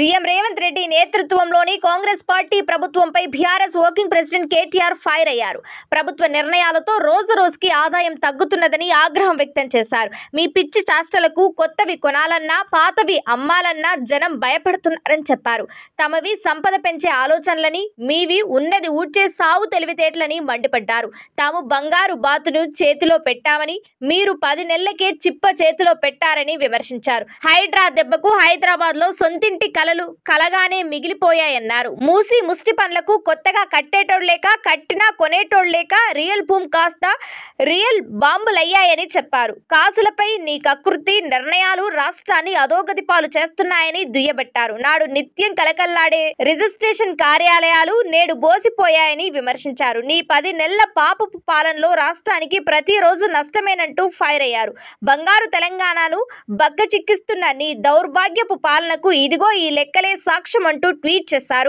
CM Revanth Reddy నేతృత్వంలోని Congress party ప్రభుత్వంపై BRS working president KTR fire అయ్యారు ప్రభుత్వ నిర్ణయాలతో రోజు రోజుకి ఆదాయం తగ్గుతున్నదని ఆగ్రహం వ్యక్తం చేశారు మీ పిచ్చి చాష్టలకు కొత్తవి కొనాలన్నా పాతవి అమ్మాలన్నా జనం భయపడుతున్నారని చెప్పారు తమవి సంపద పెంచే ఆలోచనలని మీవి ఉన్నది ఊడ్చే సావు తెలివితేటలని మండిపడ్డారు తాము బంగారు బాతును చేతిలో పెట్టామని మీరు పది నెలలకే చిప్ప చేతిలో పెట్టారని విమర్శించారు హైడ్రా దెబ్బకు హైదరాబాద్లో సొంతింటి కల కలలు కలగానే మిగిలిపోయాయన్నారు మూసి ముష్టి పనులకు కొత్తగా కట్టేటోడు లేక కట్టినా కొనేటోడు లేక రియల్ భూమ్ కాస్త రియల్ బాంబులయ్యాయని చెప్పారు కాసులపై నీ కకృతి నిర్ణయాలు రాష్ట్రాన్ని అధోగతి పాలు చేస్తున్నాయని దుయ్యబట్టారు నాడు నిత్యం కలకల్లాడే రిజిస్ట్రేషన్ కార్యాలయాలు నేడు బోసిపోయాయని విమర్శించారు నీ పది నెలల పాపపు పాలనలో రాష్ట్రానికి ప్రతిరోజు నష్టమేనంటూ ఫైర్ అయ్యారు బంగారు తెలంగాణను బగ్గ చిక్కిస్తున్న నీ దౌర్భాగ్యపు పాలనకు ఇదిగో ఈ లెక్కలే అంటూ ట్వీట్ చేశారు